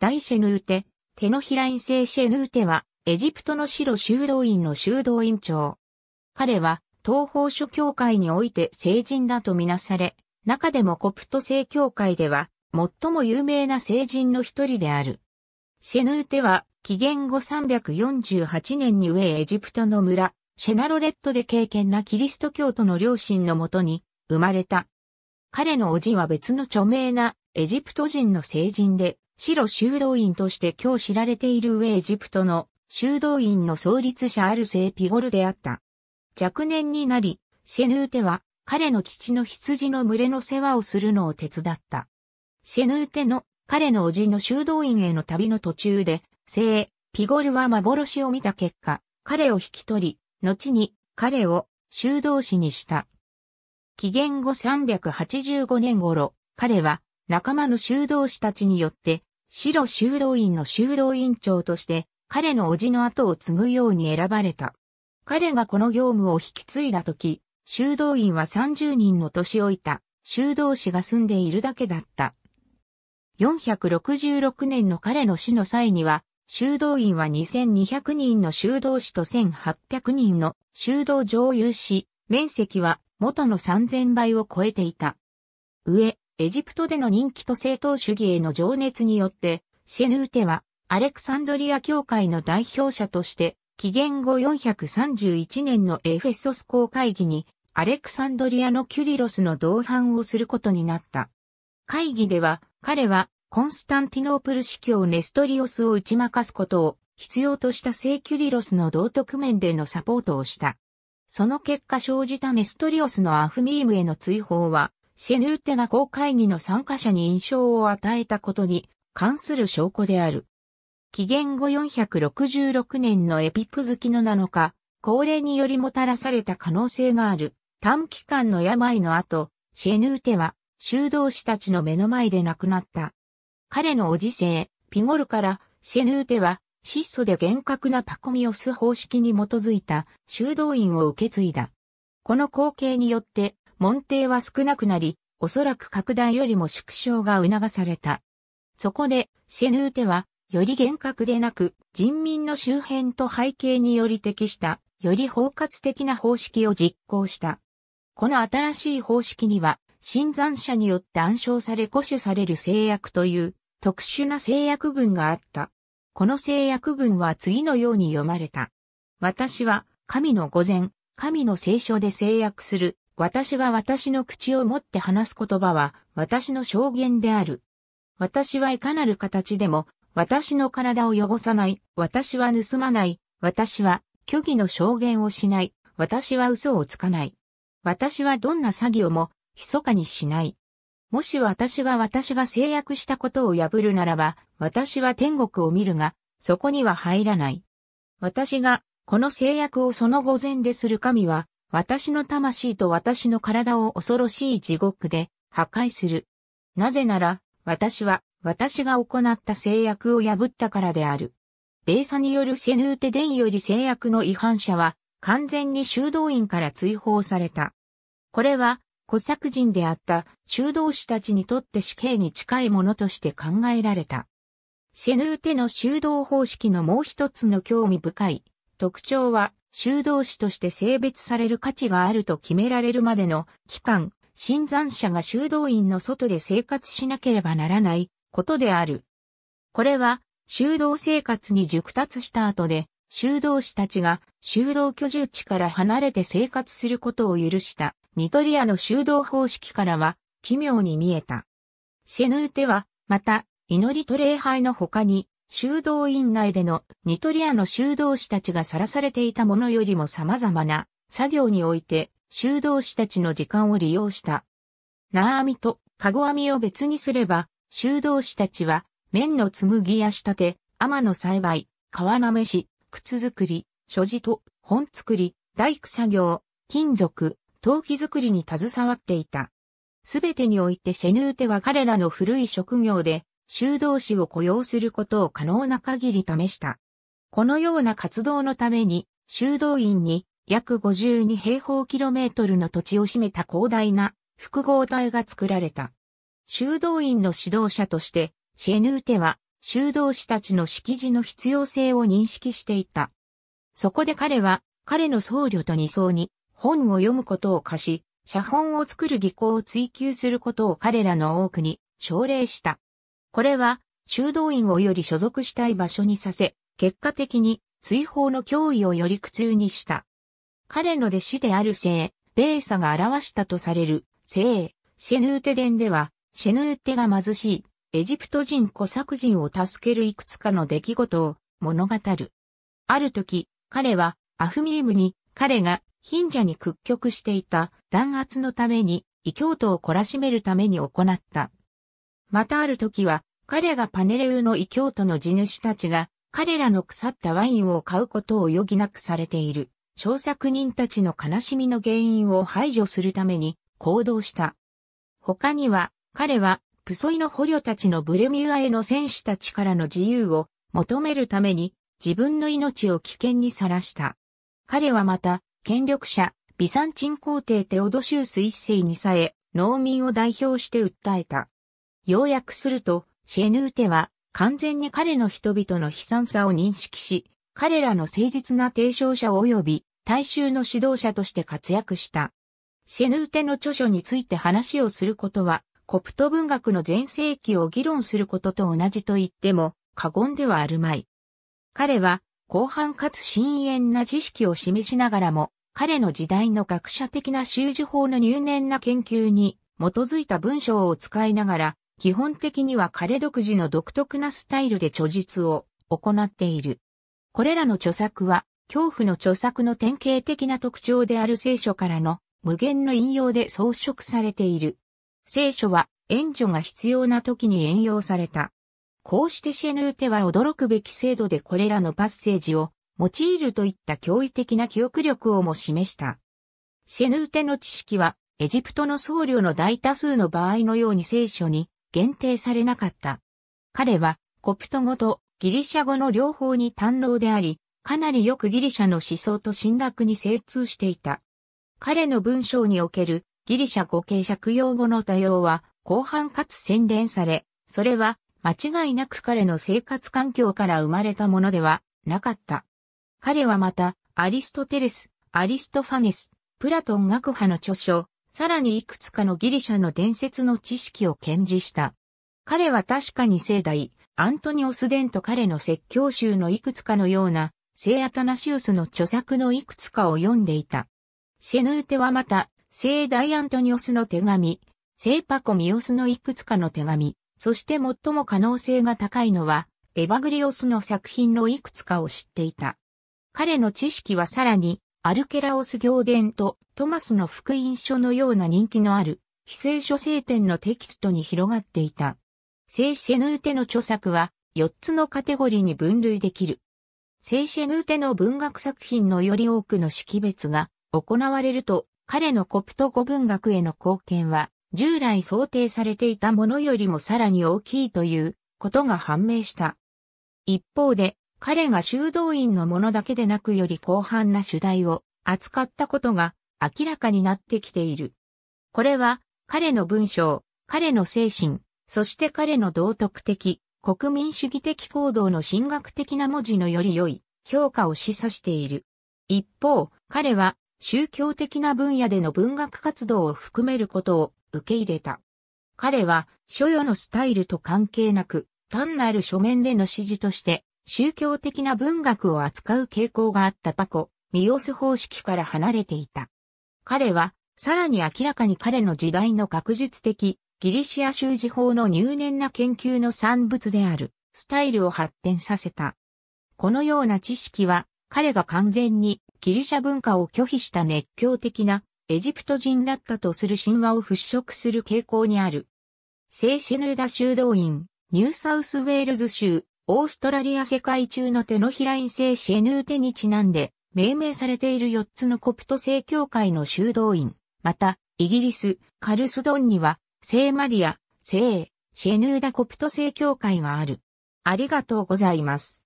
大シェヌーテ、手のひら院聖シェヌーテは、エジプトの白修道院の修道院長。彼は、東方諸教会において聖人だとみなされ、中でもコプト正教会では、最も有名な聖人の一人である。シェヌーテは、紀元後348年に上エジプトの村、シェナロレットで敬虔なキリスト教徒の両親のもとに生まれた。彼の叔父は別の著名なエジプト人の聖人で、白修道院として今日知られている上エジプトの修道院の創立者アルセーピゴルであった。若年になり、シェヌーテは彼の父の羊の群れの世話をするのを手伝った。シェヌーテの彼の叔父の修道院への旅の途中で、聖、ピゴルは幻を見た結果、彼を引き取り、後に彼を修道士にした。紀元後385年頃、彼は仲間の修道士たちによって白修道院の修道院長として、彼の叔父の後を継ぐように選ばれた。彼がこの業務を引き継いだ時、修道院は30人の年老いた、修道士が住んでいるだけだった。466年の彼の死の際には、修道院は2200人の修道士と1800人の修道上有し、面積は元の3000倍を超えていた。上、エジプトでの人気と正当主義への情熱によって、シェヌーテは、アレクサンドリア教会の代表者として、紀元後431年のエフェソス公会議に、アレクサンドリアのキュリロスの同伴をすることになった。会議では、彼は、コンスタンティノープル司教ネストリオスを打ち負かすことを、必要とした聖キュリロスの道徳面でのサポートをした。その結果生じたネストリオスのアフミームへの追放は、シェヌーテが公会議の参加者に印象を与えたことに関する証拠である。紀元後466年のエピプ好きの7日、高齢によりもたらされた可能性がある短期間の病の後、シェヌーテは修道士たちの目の前で亡くなった。彼のお辞生、ピゴルからシェヌーテは質素で厳格なパコミオス方式に基づいた修道院を受け継いだ。この光景によって門弟は少なくなり、おそらく拡大よりも縮小が促された。そこで、シェヌーテは、より厳格でなく、人民の周辺と背景により適した、より包括的な方式を実行した。この新しい方式には、新参者によって暗唱され固守される制約という特殊な制約文があった。この制約文は次のように読まれた。私は神の御前、神の聖書で制約する私が私の口を持って話す言葉は私の証言である。私はいかなる形でも私の体を汚さない。私は盗まない。私は虚偽の証言をしない。私は嘘をつかない。私はどんな作業も密かにしない。もし私が私が制約したことを破るならば、私は天国を見るが、そこには入らない。私がこの制約をその御前でする神は、私の魂と私の体を恐ろしい地獄で破壊する。なぜなら、私は、私が行った制約を破ったからである。ベーサによるシェヌーテ伝より制約の違反者は、完全に修道院から追放された。これは、古作人であった修道士たちにとって死刑に近いものとして考えられた。シェヌーテの修道方式のもう一つの興味深い特徴は修道士として性別される価値があると決められるまでの期間、新参者が修道院の外で生活しなければならないことである。これは、修道生活に熟達した後で、修道士たちが修道居住地から離れて生活することを許したニトリアの修道方式からは奇妙に見えた。シェヌーテは、また、祈りと礼拝の他に、修道院内でのニトリアの修道士たちがさらされていたものよりも様々な作業において修道士たちの時間を利用した。縄編みと籠編みを別にすれば、修道士たちは綿の紡ぎや仕立て、天の栽培、川なめし、靴作り、所持と本作り、大工作業、金属、陶器作りに携わっていた。すべてにおいてシェヌーテは彼らの古い職業で修道士を雇用することを可能な限り試した。このような活動のために、修道院に約52平方キロメートルの土地を占めた広大な複合体が作られた。修道院の指導者として、シェヌーテは修道士たちの敷地の必要性を認識していた。そこで彼は、彼の僧侶と二層に本を読むことを課し、写本を作る技巧を追求することを彼らの多くに奨励した。これは、修道院をより所属したい場所にさせ、結果的に追放の脅威をより苦痛にした。彼の弟子である聖、ベーサが表したとされる、聖、シェヌーテ伝では、シェヌーテが貧しい、エジプト人コサク人を助けるいくつかの出来事を物語る。ある時、彼はアフミームに彼が貧者に屈曲していた弾圧のために異教徒を懲らしめるために行ったまたある時は、彼がパネレウの異教徒の地主たちが、彼らの腐ったワインを買うことを余儀なくされている、小作人たちの悲しみの原因を排除するために行動した。他には、彼は、プソイの捕虜たちのブレミュアへの戦士たちからの自由を求めるために、自分の命を危険にさらした。彼はまた、権力者、ビサンチン皇帝テオドシウス一世にさえ、農民を代表して訴えた。要約すると、シェヌーテは完全に彼の人々の悲惨さを認識し、彼らの誠実な提唱者及び大衆の指導者として活躍した。シェヌーテの著書について話をすることは、コプト文学の全盛期を議論することと同じと言っても過言ではあるまい。彼は、広範かつ深淵な知識を示しながらも、彼の時代の学者的な修辞法の入念な研究に基づいた文章を使いながら、基本的には彼独自の独特なスタイルで著述を行っている。これらの著作は、恐怖の著作の典型的な特徴である聖書からの無限の引用で装飾されている。聖書は援助が必要な時に援用された。こうしてシェヌーテは驚くべき精度でこれらのパッセージを用いるといった驚異的な記憶力をも示した。シェヌーテの知識はエジプトの僧侶の大多数の場合のように聖書に限定されなかった。彼はコプト語とギリシャ語の両方に堪能であり、かなりよくギリシャの思想と神学に精通していた。彼の文章におけるギリシャ語系借用語の多様は広範かつ洗練され、それは間違いなく彼の生活環境から生まれたものではなかった。彼はまたアリストテレス、アリストファネス、プラトン学派の著書、さらにいくつかのギリシャの伝説の知識を検示した。彼は確かに聖代、アントニオス伝と彼の説教集のいくつかのような、聖アタナシウスの著作のいくつかを読んでいた。シェヌーテはまた、聖大アントニオスの手紙、聖パコミオスのいくつかの手紙、そして最も可能性が高いのは、エヴァグリオスの作品のいくつかを知っていた。彼の知識はさらに、アルケラオス行伝とトマスの福音書のような人気のある、非聖書聖典のテキストに広がっていた。聖シェヌーテの著作は、4つのカテゴリーに分類できる。聖シェヌーテの文学作品のより多くの識別が行われると、彼のコプト語文学への貢献は、従来想定されていたものよりもさらに大きいということが判明した。一方で、彼が修道院のものだけでなくより広範な主題を扱ったことが明らかになってきている。これは彼の文章、彼の精神、そして彼の道徳的、国民主義的行動の神学的な文字のより良い評価を示唆している。一方、彼は宗教的な分野での文学活動を含めることを受け入れた。彼は所世のスタイルと関係なく、単なる書面での指示として宗教的な文学を扱う傾向があったパコ、ミオス方式から離れていた。彼は、さらに明らかに彼の時代の学術的、ギリシア修辞法の入念な研究の産物である、スタイルを発展させた。このような知識は、彼が完全にギリシャ文化を拒否した熱狂的なエジプト人だったとする神話を払拭する傾向にある。聖シェヌーダ修道院、ニューサウスウェールズ州、オーストラリア世界中の手のひら院聖シェヌーテにちなんで、命名されている4つのコプト正教会の修道院、また、イギリス、カルスドンには、聖マリア、聖、シェヌーダコプト正教会がある。ありがとうございます。